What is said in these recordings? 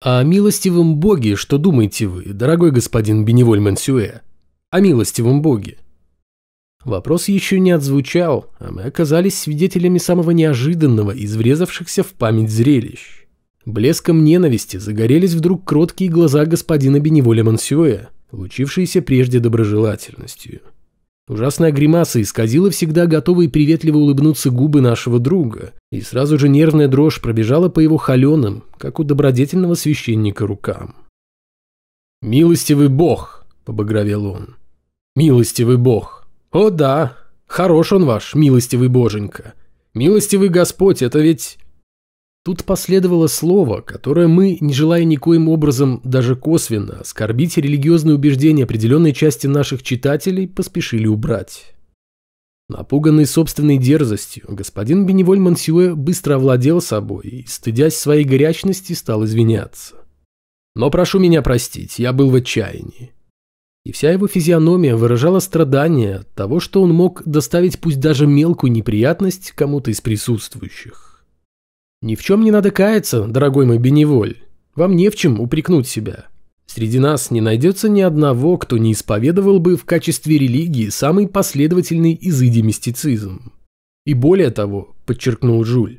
«О милостивом боге что думаете вы, дорогой господин Беневоль Мансюэ? О милостивом боге?» Вопрос еще не отзвучал, а мы оказались свидетелями самого неожиданного из врезавшихся в память зрелищ. Блеском ненависти загорелись вдруг кроткие глаза господина Беневоля Мансюэ, лучившиеся прежде доброжелательностью. Ужасная гримаса исказила всегда готовые приветливо улыбнуться губы нашего друга, и сразу же нервная дрожь пробежала по его холеным, как у добродетельного священника, рукам. «Милостивый бог!» – побагровел он. «Милостивый бог! О да! Хорош он ваш, милостивый боженька! Милостивый Господь – это ведь Тут последовало слово, которое мы, не желая никоим образом, даже косвенно, оскорбить религиозные убеждения определенной части наших читателей, поспешили убрать. Напуганный собственной дерзостью, господин Беневоль Монсюэ быстро овладел собой и, стыдясь своей горячности, стал извиняться. «Но прошу меня простить, я был в отчаянии». И вся его физиономия выражала страдание от того, что он мог доставить пусть даже мелкую неприятность кому-то из присутствующих. Ни в чем не надо каяться, дорогой мой Беневоль. Вам не в чем упрекнуть себя. Среди нас не найдется ни одного, кто не исповедовал бы в качестве религии самый последовательный изыди-мистицизм. И более того, подчеркнул Жуль,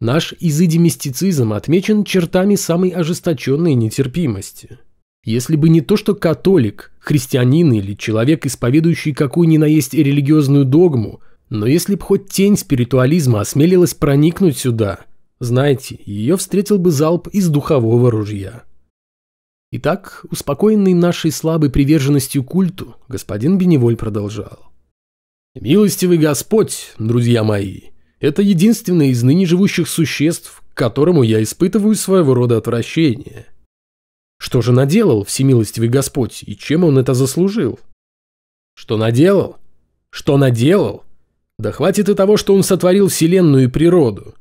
наш изыди-мистицизм отмечен чертами самой ожесточенной нетерпимости. Если бы не то, что католик, христианин или человек, исповедующий какую ни на есть религиозную догму, но если бы хоть тень спиритуализма осмелилась проникнуть сюда – знаете, ее встретил бы залп из духового ружья. Итак, успокоенный нашей слабой приверженностью культу, господин Беневоль продолжал. «Милостивый Господь, друзья мои, это единственное из ныне живущих существ, к которому я испытываю своего рода отвращение. Что же наделал всемилостивый Господь и чем он это заслужил? Что наделал? Что наделал? Да хватит и того, что он сотворил вселенную и природу.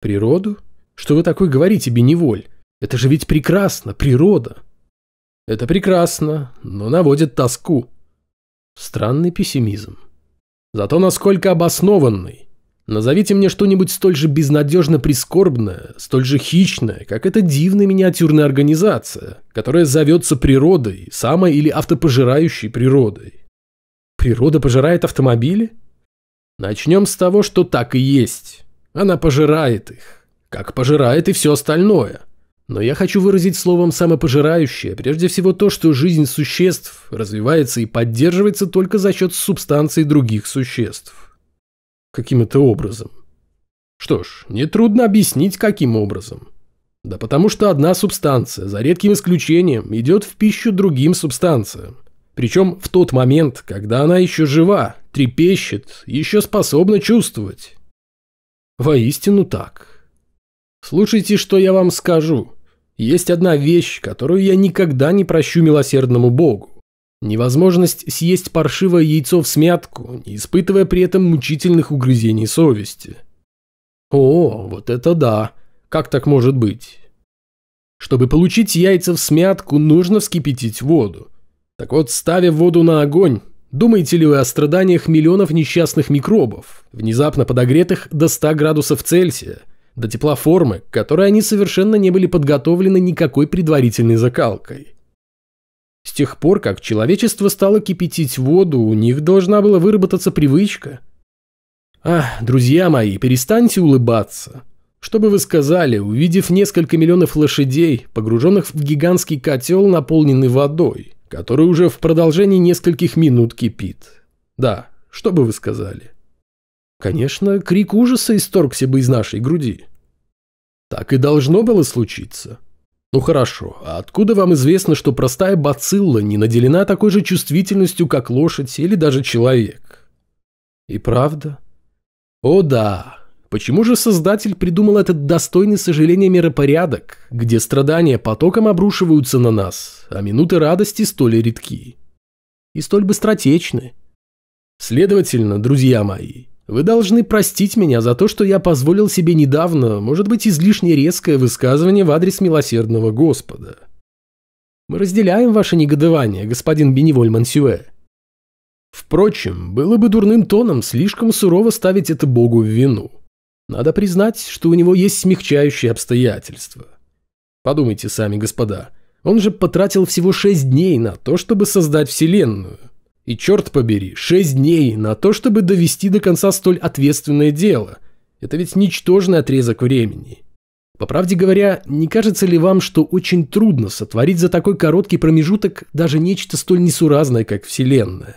Природу? Что вы такое говорите, Беневоль? Это же ведь прекрасно, природа. Это прекрасно, но наводит тоску. Странный пессимизм. Зато насколько обоснованный. Назовите мне что-нибудь столь же безнадежно прискорбное, столь же хищное, как эта дивная миниатюрная организация, которая зовется природой, самой или автопожирающей природой. Природа пожирает автомобили? Начнем с того, что так и есть. Она пожирает их, как пожирает и все остальное. Но я хочу выразить словом «самопожирающее» прежде всего то, что жизнь существ развивается и поддерживается только за счет субстанций других существ. каким это образом. Что ж, нетрудно объяснить, каким образом. Да потому что одна субстанция, за редким исключением, идет в пищу другим субстанциям. Причем в тот момент, когда она еще жива, трепещет, еще способна чувствовать. Воистину так. Слушайте, что я вам скажу. Есть одна вещь, которую я никогда не прощу милосердному Богу. Невозможность съесть паршивое яйцо в смятку, не испытывая при этом мучительных угрызений совести. О, вот это да. Как так может быть? Чтобы получить яйца в смятку, нужно вскипятить воду. Так вот, ставя воду на огонь, Думаете ли вы о страданиях миллионов несчастных микробов, внезапно подогретых до 100 градусов Цельсия, до тепла формы, к которой они совершенно не были подготовлены никакой предварительной закалкой? С тех пор, как человечество стало кипятить воду, у них должна была выработаться привычка. Ах, друзья мои, перестаньте улыбаться. Что бы вы сказали, увидев несколько миллионов лошадей, погруженных в гигантский котел, наполненный водой – который уже в продолжении нескольких минут кипит. Да, что бы вы сказали? Конечно, крик ужаса исторгся бы из нашей груди. Так и должно было случиться. Ну хорошо, а откуда вам известно, что простая бацилла не наделена такой же чувствительностью, как лошадь или даже человек? И правда? О да, Почему же Создатель придумал этот достойный сожаления миропорядок, где страдания потоком обрушиваются на нас, а минуты радости столь редки и столь быстротечны? Следовательно, друзья мои, вы должны простить меня за то, что я позволил себе недавно, может быть, излишне резкое высказывание в адрес милосердного Господа. Мы разделяем ваше негодование, господин Беневоль Мансюэ. Впрочем, было бы дурным тоном слишком сурово ставить это Богу в вину. Надо признать, что у него есть смягчающие обстоятельства. Подумайте сами, господа. Он же потратил всего шесть дней на то, чтобы создать Вселенную. И черт побери, шесть дней на то, чтобы довести до конца столь ответственное дело. Это ведь ничтожный отрезок времени. По правде говоря, не кажется ли вам, что очень трудно сотворить за такой короткий промежуток даже нечто столь несуразное, как Вселенная?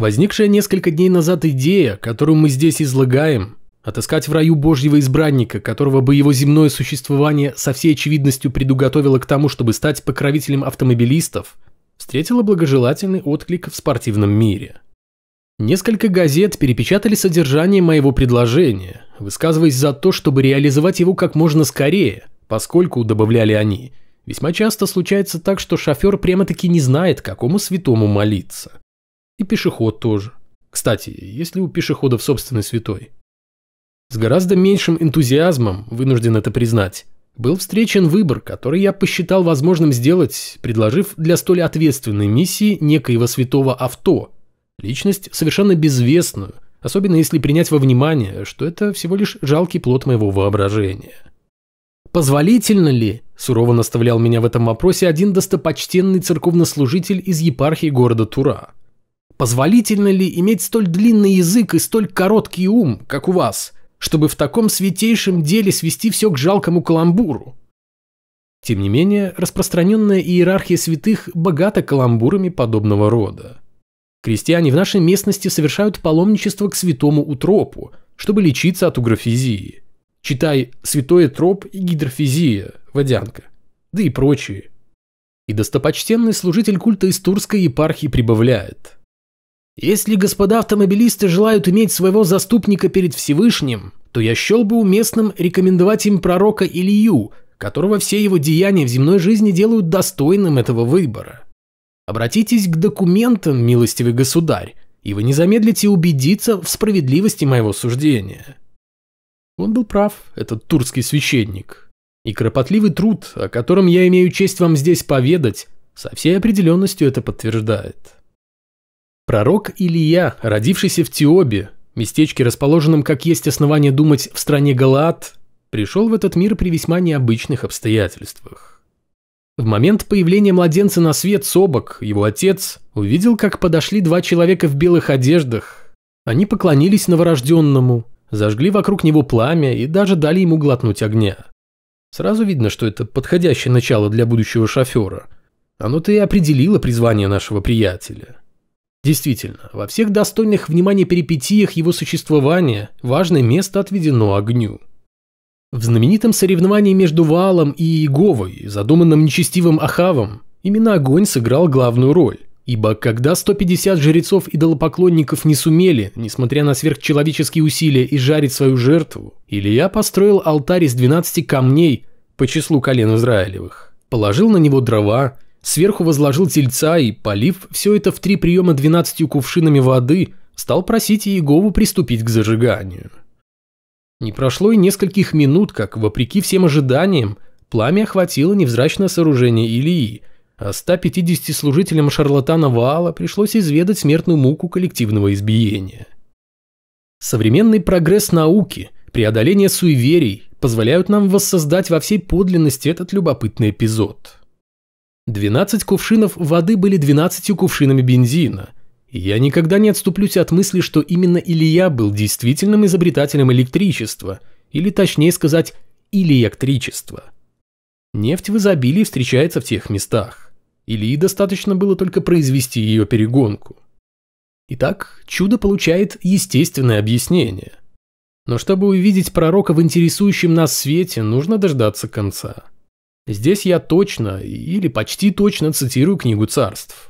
Возникшая несколько дней назад идея, которую мы здесь излагаем, отыскать в раю божьего избранника, которого бы его земное существование со всей очевидностью предуготовило к тому, чтобы стать покровителем автомобилистов, встретила благожелательный отклик в спортивном мире. Несколько газет перепечатали содержание моего предложения, высказываясь за то, чтобы реализовать его как можно скорее, поскольку, добавляли они, весьма часто случается так, что шофер прямо-таки не знает, какому святому молиться. И пешеход тоже. Кстати, если у пешеходов собственный святой? С гораздо меньшим энтузиазмом, вынужден это признать, был встречен выбор, который я посчитал возможным сделать, предложив для столь ответственной миссии некоего святого авто, личность совершенно безвестную, особенно если принять во внимание, что это всего лишь жалкий плод моего воображения. «Позволительно ли?» – сурово наставлял меня в этом вопросе один достопочтенный церковнослужитель из епархии города Тура – Позволительно ли иметь столь длинный язык и столь короткий ум, как у вас, чтобы в таком святейшем деле свести все к жалкому каламбуру? Тем не менее, распространенная иерархия святых богата каламбурами подобного рода. Крестьяне в нашей местности совершают паломничество к святому утропу, чтобы лечиться от угрофизии. Читай «Святое троп» и «Гидрофизия», «Водянка», да и прочие. И достопочтенный служитель культа из Турской епархии прибавляет – если господа автомобилисты желают иметь своего заступника перед Всевышним, то я счел бы уместным рекомендовать им пророка Илью, которого все его деяния в земной жизни делают достойным этого выбора. Обратитесь к документам, милостивый государь, и вы не замедлите убедиться в справедливости моего суждения. Он был прав, этот турский священник. И кропотливый труд, о котором я имею честь вам здесь поведать, со всей определенностью это подтверждает. Пророк Илья, родившийся в Тиобе, местечке, расположенном, как есть основание думать, в стране Галат, пришел в этот мир при весьма необычных обстоятельствах. В момент появления младенца на свет Собок, его отец, увидел, как подошли два человека в белых одеждах. Они поклонились новорожденному, зажгли вокруг него пламя и даже дали ему глотнуть огня. Сразу видно, что это подходящее начало для будущего шофера. Оно-то и определило призвание нашего приятеля. Действительно, во всех достойных внимания перипетиях его существования важное место отведено огню. В знаменитом соревновании между валом и Иеговой, задуманном нечестивым Ахавом, именно огонь сыграл главную роль. Ибо когда 150 жрецов и долопоклонников не сумели, несмотря на сверхчеловеческие усилия, и жарить свою жертву, Илья построил алтарь из 12 камней по числу колен Израилевых, положил на него дрова Сверху возложил тельца и, полив все это в три приема двенадцатью кувшинами воды, стал просить Иегову приступить к зажиганию. Не прошло и нескольких минут, как, вопреки всем ожиданиям, пламя охватило невзрачное сооружение Илии, а 150 служителям шарлатана Ваала пришлось изведать смертную муку коллективного избиения. Современный прогресс науки, преодоление суеверий позволяют нам воссоздать во всей подлинности этот любопытный эпизод – 12 кувшинов воды были 12 кувшинами бензина. я никогда не отступлюсь от мысли, что именно Илья был действительным изобретателем электричества, или точнее сказать, электричества. Нефть в изобилии встречается в тех местах. Ильи достаточно было только произвести ее перегонку. Итак, чудо получает естественное объяснение. Но чтобы увидеть пророка в интересующем нас свете, нужно дождаться конца. Здесь я точно или почти точно цитирую книгу царств.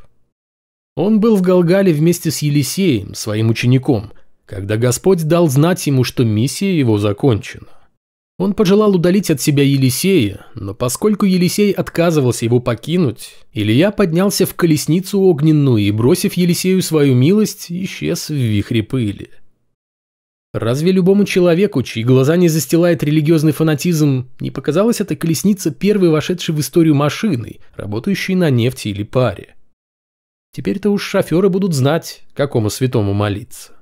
Он был в Галгале вместе с Елисеем, своим учеником, когда Господь дал знать ему, что миссия его закончена. Он пожелал удалить от себя Елисея, но поскольку Елисей отказывался его покинуть, Илья поднялся в колесницу огненную и, бросив Елисею свою милость, исчез в вихре пыли. Разве любому человеку, чьи глаза не застилает религиозный фанатизм, не показалась эта колесница первой вошедшей в историю машиной, работающей на нефти или паре? Теперь-то уж шоферы будут знать, какому святому молиться.